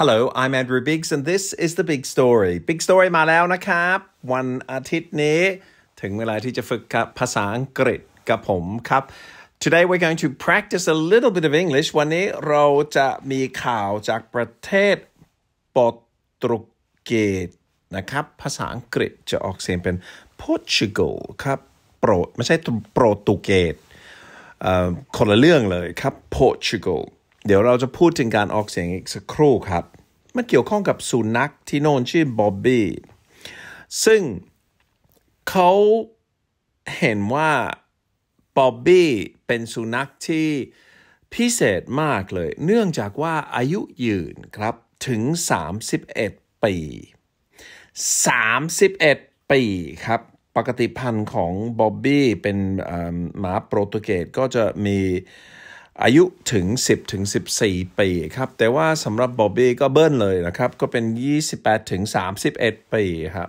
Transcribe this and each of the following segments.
Hello I'm Andrew Biggs and this is the big story big story มาแล้วนะครับ วันอาทิตย์นี้ถึงเวลาที่จะฝึกภาษาอังกฤษกับผมครับ Today we're going to practice a little bit of English วันนี้เราจะมีข่าวจากประเทศโปรตุเกสนะครับ ภาษาอังกฤษจะออกเสียงเป็น Portugal ครับ โปรไม่ใช่โปรตุเกสคนละเรื่องเลยครับ Portugal เดี๋ยวเราจะพูดถึงการออกเสียงอีกสักครู่ครับ มันเกี่ยวข้องกับสุนัขที่โน่นชื่อบ๊อบบี้ ซึ่งเขาเห็นว่าบ๊อบบี้เป็นสุนัขที่พิเศษมากเลย เนื่องจากว่าอายุยืนครับถึง 31 ปี 31 ปีครับ ปกติพันธุ์ของบ๊อบบี้เป็นหมาโปรตุเกสก็จะมีอายุถึง 10 ถึง 14 ปีครับแต่ว่าสำหรับบอบบี้ก็เบิ้ลเลยนะครับก็เป็น 28ถึง 31 ปีครับ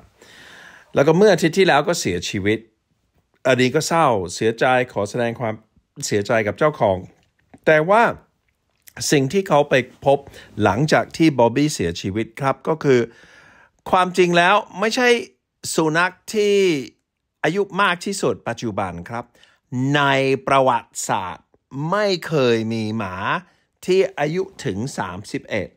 แล้วก็เมื่ออาทิตย์ที่แล้วก็เสียชีวิต อันนี้ก็เศร้าเสียใจขอแสดงความเสียใจกับเจ้าของ แต่ว่าสิ่งที่เขาไปพบหลังจากที่บอบบี้เสียชีวิตครับ ก็คือความจริงแล้วไม่ใช่สุนัขที่อายุมากที่สุดปัจจุบันครับ ในประวัติศาสตร์ไม่เคยมีหมาที่อายุถึง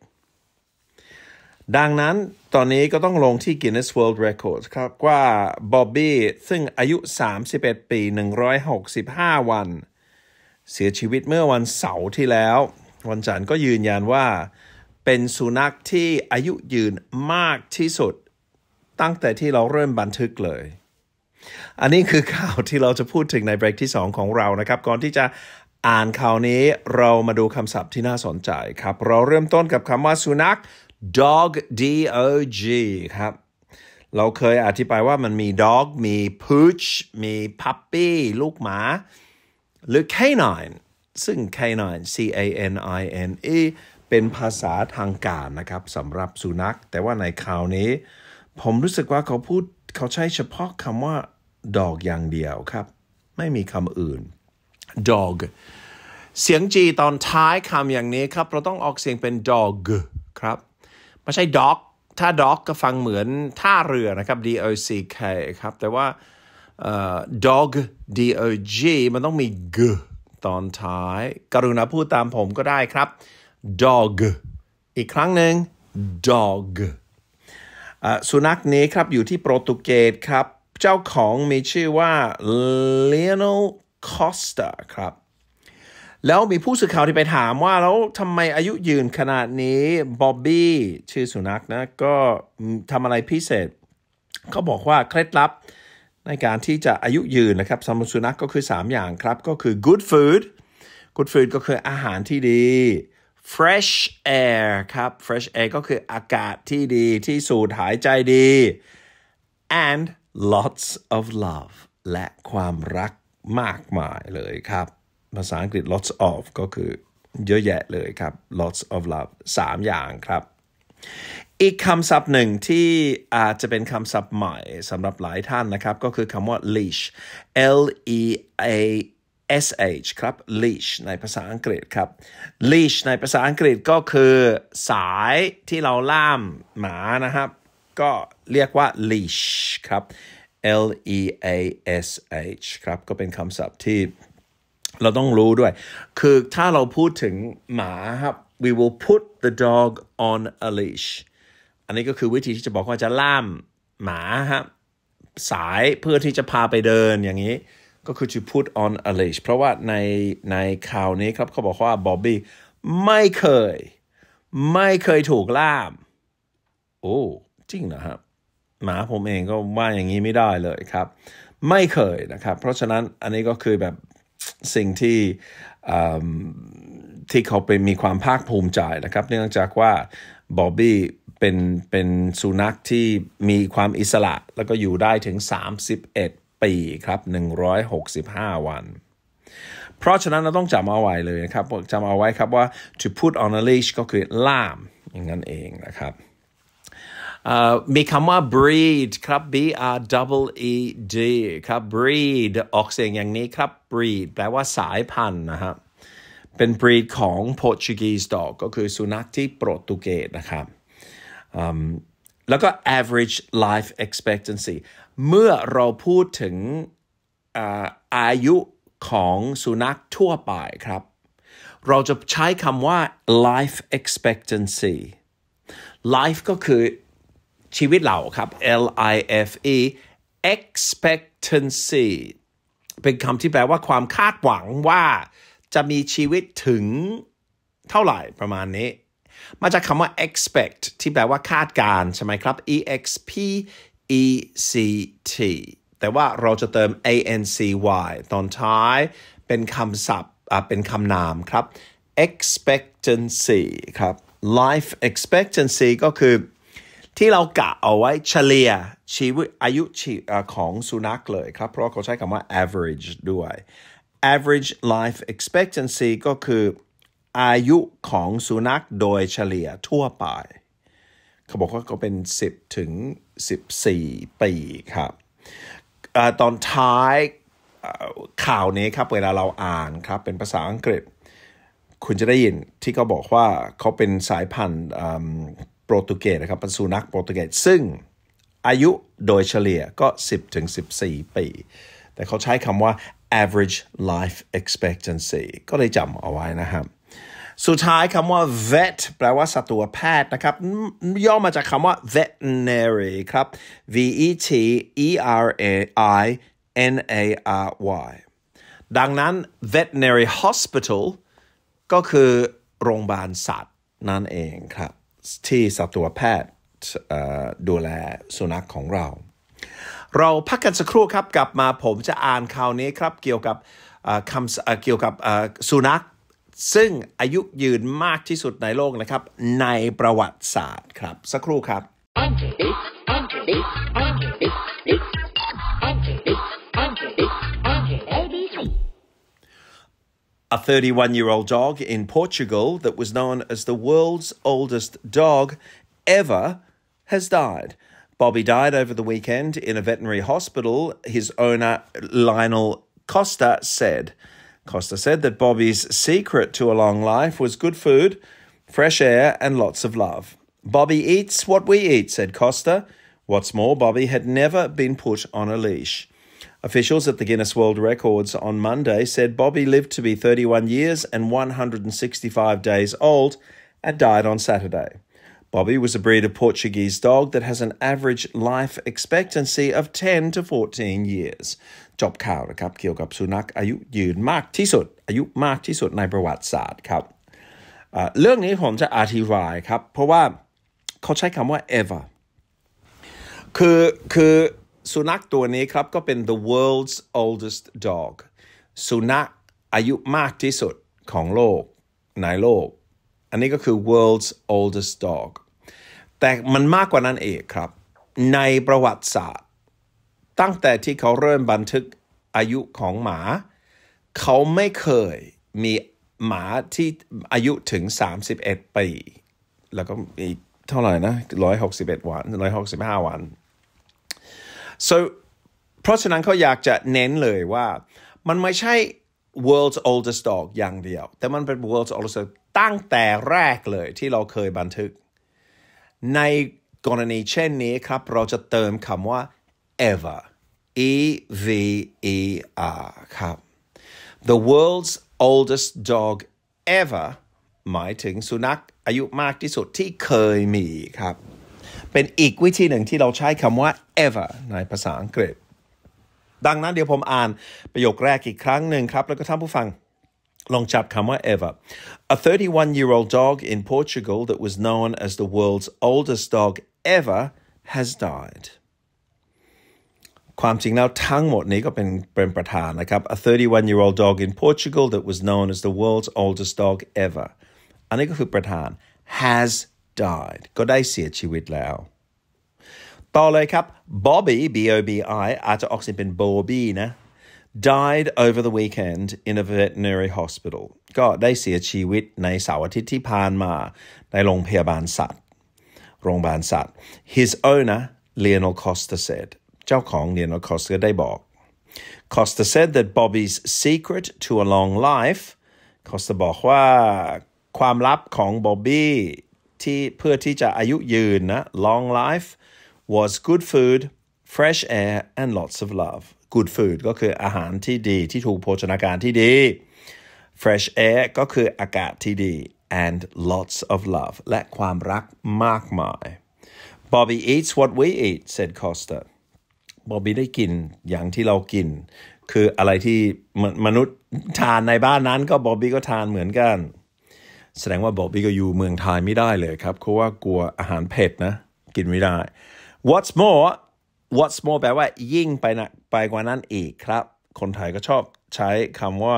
31 ดังนั้นตอนนี้ก็ต้องลงที่ Guinness World Records ครับว่าบ๊อบบี้ ซึ่งอายุ 31 ปี 165 วัน เสียชีวิตเมื่อวันเสาร์ที่แล้ว วันจันทร์ก็ยืนยันว่าเป็นสุนัขที่อายุยืนมากที่สุด ตั้งแต่ที่เราเริ่มบันทึกเลย อันนี้คือข่าวที่เราจะพูดถึงในเบรกที่ 2 ของเรานะครับ ก่อนที่จะอ่านข่าวนี้เรามาดูคำศัพท์ที่น่าสนใจครับ เราเริ่มต้นกับคำว่าสุนัข dog d o g ครับ เราเคยอธิบายว่ามันมี dog มี pooch มี puppy ลูกหมา หรือ canine ซึ่ง canine c a n i n e เป็นภาษาทางการนะครับสำหรับสุนัข แต่ว่าในข่าวนี้ ผมรู้สึกว่าเขาพูด เขาใช้เฉพาะคำว่า dog อย่างเดียวครับ ไม่มีคำอื่น dog เสียงจีตอนท้ายคำอย่างนี้ครับ เราต้องออกเสียงเป็น dog ครับไม่ใช่ dog ถ้า dog ก็ฟังเหมือนท่าเรือนะครับ d o c k ครับแต่ว่า dog d o g มันต้องมี g ตอนท้าย กรุณาพูดตามผมก็ได้ครับ dog อีกครั้งหนึ่ง dog สุนัขนี้ครับ อยู่ที่โปรตุเกสครับ เจ้าของมีชื่อว่า Lionel คอสต์ครับ แล้วมีผู้สื่อข่าวที่ไปถามว่าแล้วทำไมอายุยืนขนาดนี้บ๊อบบี้ชื่อสุนัขนะก็ทำอะไรพิเศษ เขาบอกว่า เคล็ดลับในการที่จะอายุยืนนะครับสำหรับสุนัขกก็คือ 3 อย่างครับก็คือ good food good food ก็คืออาหารที่ดี fresh air ครับ fresh air ก็คืออากาศที่ดีที่สูดหายใจดี and lots of love และความรักมากมายเลยครับภาษาอังกฤษ lots of ก็คือเยอะแยะเลยครับ lots of love สามอย่างครับ อีกคำศัพท์หนึ่งที่อาจจะเป็นคำศัพท์ใหม่สำหรับหลายท่านนะครับก็คือคำว่า leash L E A sh ครับ leash ในภาษาอังกฤษครับ leash ในภาษาอังกฤษก็คือสายที่เราล่ามหมานะครับก็เรียกว่า leash ครับ L E A S H ครับก็เป็นคำศัพท์ที่ เราต้องรู้ด้วย คือถ้าเราพูดถึงหมาครับ we will put the dog on a leash อันนี้ก็คือวิธีที่จะบอกว่าจะล่ามหมาครับ สายเพื่อที่จะพาไปเดินอย่างนี้ ก็คือ to put on a leash เพราะว่าในในข่าวนี้ครับเขาบอกว่าบ๊อบบี้ไม่เคย ไม่เคยถูกล่ามโอ้ จริงเหรอครับหมาผมเองก็ว่าอย่างนี้ไม่ได้เลยครับ ไม่เคยนะครับ เพราะฉะนั้นอันนี้ก็คือแบบสิ่งที่ที่เขาไปมีความภาคภูมิใจนะครับ เนื่องจากว่าบอบบี้เป็นเป็นสุนัขที่มีความอิสระแล้วก็อยู่ได้ถึง 31 ปีครับ 165 วัน เพราะฉะนั้นเราต้องจำเอาไว้เลยนะครับจำเอาไว้ครับว่า to put on a leash ก็คือล่ามอย่างนั้นเองนะครับมีคำว่า breed ครับ b r e e d ครับ breed ออกเสียงอย่างนี้ครับ breed แปลว่าสายพันธุ์นะครับ เป็น breed ของ Portuguese dog ก็คือสุนัขที่โปรตุเกสนะครับ แล้วก็ average life expectancy เมื่อเราพูดถึงอายุของสุนัขทั่วไปครับ เราจะใช้คำว่า life expectancy life ก็คือชีวิตเราครับ L I F E expectancy เป็นคำที่แปลว่าความคาดหวังว่าจะมีชีวิตถึงเท่าไหร่ประมาณนี้ มาจากคำว่า expect ที่แปลว่าคาดการ ใช่ไหมครับ e x p e c t แต่ว่าเราจะเติม a n c y ตอนท้ายเป็นคำศัพท์เป็นคำนามครับ expectancy ครับ life expectancy ก็คือที่เรากะเอาไว้เฉลี่ยชีวิตอายุชีของสุนัขเลยครับ เพราะเขาใช้คำว่า average ด้วย average life expectancy ก็คืออายุของสุนัขโดยเฉลี่ยทั่วไป เขาบอกว่าก็เป็น 10 ถึง 14 ปีครับอตอนท้ายข่าวนี้ครับเวลาเราอ่านครับเป็นภาษาอังกฤษ คุณจะได้ยินที่เขาบอกว่าเขาเป็นสายพันธุ์โปรตุเกสนะครับเป็นสุนัขโปรตุเกสซึ่งอายุโดยเฉลี่ยก็ 10ถึง14 ปี แต่เขาใช้คำว่า average life expectancy ก็เลยจำเอาไว้นะครับ สุดท้ายคำว่า vet แปลว่าสัตวแพทย์นะครับ ย่อมาจากคำว่า veterinary ครับ v e t e r a i n a r y ดังนั้น veterinary hospital ก็คือโรงพยาบาลสัตว์นั่นเองครับที่สัตวแพทย์ดูแลสุนัขของเรา เราพักกันสักครู่ครับ กลับมาผมจะอ่านข่าวนี้ครับเกี่ยวกับคำเกี่ยวกับสุนัข ซึ่งอายุยืนมากที่สุดในโลกนะครับ ในประวัติศาสตร์ครับสักครู่ครับ A 31 year old dog in Portugal that was known as the world's oldest dog ever has died. Bobby died over the weekend in a veterinary hospital. His owner, Lionel Costa, said. Costa said that Bobby's secret to a long life was good food, fresh air, and lots of love. Bobby eats what we eat, said Costa. What's more, Bobby had never been put on a leash. Officials at the Guinness World Records on Monday said Bobby lived to be 31 years and 165 days old and died on Saturday. Bobby was a breed of Portuguese dog that has an average life expectancy of 10 to 14 years. Top ạ, yeyears. จบข่าวนะครับเกี่ยวกับสุนัขอายุยืนมากที่สุดอายุมากที่สุดในประวัติศาสตร์ครับเรื่องนี้ผมจะอธิบายครับเพราะว่าเขาใช้คำว่า ever คือคือสุนัขตัวนี้ครับ ก็เป็น the world's oldest dog สุนัขอายุมากที่สุดของโลกในโลก อันนี้ก็คือ world's oldest dog แต่มันมากกว่านั้นเองครับ ในประวัติศาสตร์ ตั้งแต่ที่เขาเริ่มบันทึกอายุของหมา เขาไม่เคยมีหมาที่อายุถึง 31 ปี แล้วก็อีกเท่าไหร่นะ 161 วัน 165 วัน so เพราะฉะนั้นเขาอยากจะเน้นเลยว่ามันไม่ใช่ world's oldest dog อย่างเดียว แต่มันเป็น world's oldest dog ตั้งแต่แรกเลยที่เราเคยบันทึก ในกรณีเช่นนี้ครับ เราจะเติมคำว่า ever e v e r ครับ the world's oldest dog ever หมายถึงสุนัขอายุมากที่สุดที่เคยมีครับเป็นอีกวิธีหนึ่งที่เราใช้คำว่า ever ในภาษาอังกฤษ ดังนั้นเดี๋ยวผมอ่านประโยคแรกอีกครั้งหนึ่งครับ แล้วก็ท่านผู้ฟัง ลองจับคำว่า ever a 31 year old dog in Portugal that was known as the world's oldest dog ever has died ความจริงแล้ว ทั้งหมดนี้ก็เป็นเป็นประธานนะครับ a 31 year old dog in Portugal that was known as the world's oldest dog ever อันนี้ก็คือประธาน has died ก็ได้เสียชีวิตแล้วต่อเลยครับ Bobby B O B I อาจจะออกเสียงเป็น Bobby นะ died over the weekend in a veterinary hospital ก็ได้เสียชีวิตในเสาร์อาทิตย์ที่ผ่านมาในโรงพยาบาลสัตว์ โรงพยาบาลสัตว์ his owner Lionel Costa said เจ้าของ Lionel Costa ได้บอก Costa said that Bobby's secret to a long life Costa บอกว่าความลับของ Bobby ที่เพื่อที่จะอายุยืนนะ long life was good food fresh air and lots of love good food ก็คืออาหารที่ดีที่ถูกโภชนาการที่ดี fresh air ก็คืออากาศที่ดี and lots of love และความรักมากมาย Bobby eats what we eat said Costa บอบบี้ได้กินอย่างที่เรากินคืออะไรที่มนุษย์ทานในบ้านนั้นก็บอบบี้ก็ทานเหมือนกันแสดงว่าบอกบิกอยู่เมืองไทยไม่ได้เลยครับเพราะว่ากลัวอาหารเผ็ดนะ กินไม่ได้ what's more what's more แปลว่ายิ่งไปนะไปกว่านั้นอีกครับ คนไทยก็ชอบใช้คำว่า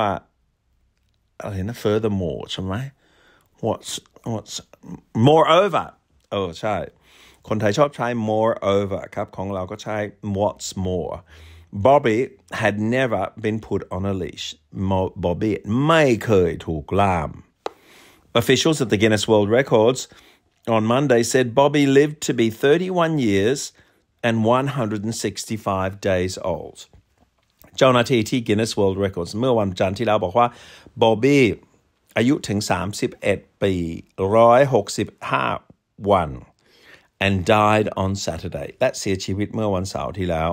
อะไรนะ furthermore ใช่ไหม what's what's moreover เออใช่ คนไทยชอบใช้ moreover ครับ ของเราก็ใช้ what's more Bobby had never been put on a leash Bobby ไม่เคยถูกล่าม Officials at the Guinness World Records on Monday said Bobby lived to be 31 years and 165 days old. เจ้าหน้าที่ที่ Guinness World Records เมื่อวันจันทร์ที่แล้วบอกว่าบอบบี้อายุถึง31 ปี Ha one and died on Saturday That's และเสียชีวิตเมื่อวันเสาร์ที่แล้ว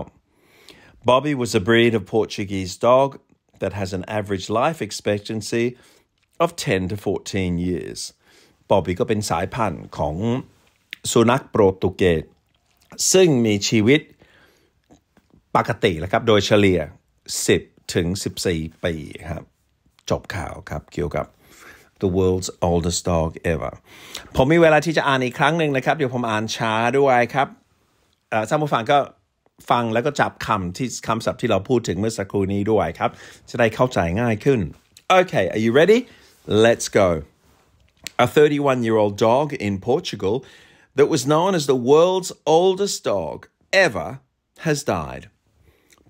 Bobby was a breed of Portuguese dog that has an average life expectancy of 10 to 14 years บอบบี้ก็เป็นสายพันธุ์ของสุนัขโปรตุเกสซึ่งมีชีวิตปกติแล้วครับโดยเฉลี่ย 10 ถึง 14 ปีครับจบข่าวครับ เกี่ยวกับ the world's oldest dog ever ผมมีเวลาที่จะอ่านอีกครั้งหนึ่งนะครับ เดี๋ยวผมอ่านช้าด้วยครับท่านผู้ฟังก็ฟังแล้วก็จับคำที่คำศัพท์ที่เราพูดถึงเมื่อสักครู่นี้ด้วยครับ จะได้เข้าใจง่ายขึ้นโอเค are you ready Let's go. A 31 year old dog in Portugal that was known as the world's oldest dog ever has died.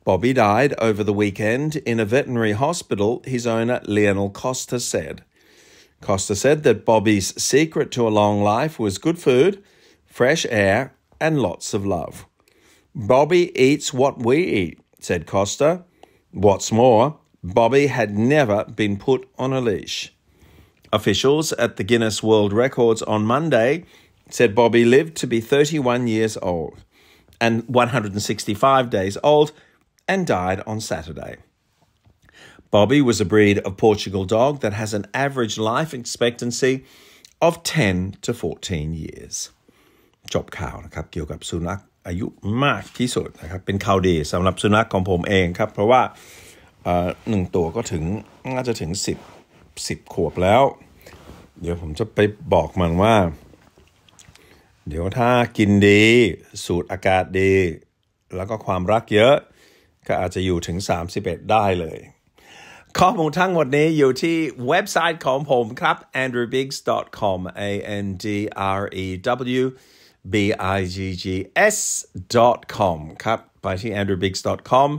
Bobby died over the weekend in a veterinary hospital, his owner Lionel Costa said. Costa said that Bobby's secret to a long life was good food, fresh air, and lots of love. Bobby eats what we eat, said Costa. What's more, Bobby had never been put on a leash. Officials at the Guinness World Records on Monday said Bobby lived to be 31 years old and 165 days old and died on Saturday. Bobby was a breed of Portugal dog that has an average life expectancy of 10 to 14 years จบข่าวนะครับเกี่ยวกับสุนัขอายุมากที่สุดนะครับเป็นข่าวดีสำหรับสุนัขของผมเองครับเพราะว่าหนึ่งตัวก็ถึงน่าจะถึง10 10 ขวบแล้ว เดี๋ยวผมจะไปบอกมันว่า เดี๋ยวถ้ากินดีสูดอากาศดี แล้วก็ความรักเยอะ ก็อาจจะอยู่ถึง 31 ได้เลย ข้อมูลทั้งหมดนี้อยู่ที่เว็บไซต์ของผมครับ andrewbiggs.com a n d r e w b i g g s.com ครับ ไปที่ andrewbiggs.com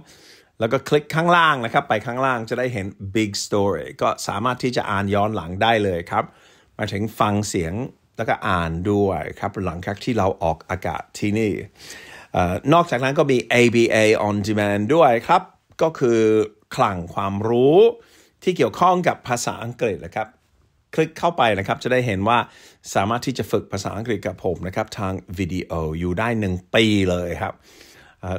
แล้วก็คลิกข้างล่างนะครับไปข้างล่างจะได้เห็น Big Story ก็สามารถที่จะอ่านย้อนหลังได้เลยครับ มาถึงฟังเสียงแล้วก็อ่านด้วยครับ หลังจากที่เราออกอากาศที่นี่นอกจากนั้นก็มี ABA on demand ด้วยครับ ก็คือคลังความรู้ที่เกี่ยวข้องกับภาษาอังกฤษนะครับ คลิกเข้าไปนะครับ จะได้เห็นว่าสามารถที่จะฝึกภาษาอังกฤษกับผมนะครับ ทางวิดีโออยู่ได้1ปีเลยครับ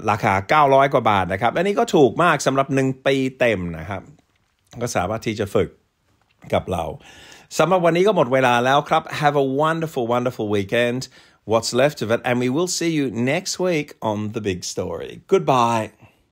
ราคา 900 กว่าบาทนะครับ อันนี้ก็ถูกมากสำหรับ 1 ปีเต็มนะครับ ก็สามารถที่จะฝึกกับเราสำหรับวันนี้ก็หมดเวลาแล้วครับ Have a wonderful wonderful weekend what's left of it and we will see you next week on the big story goodbye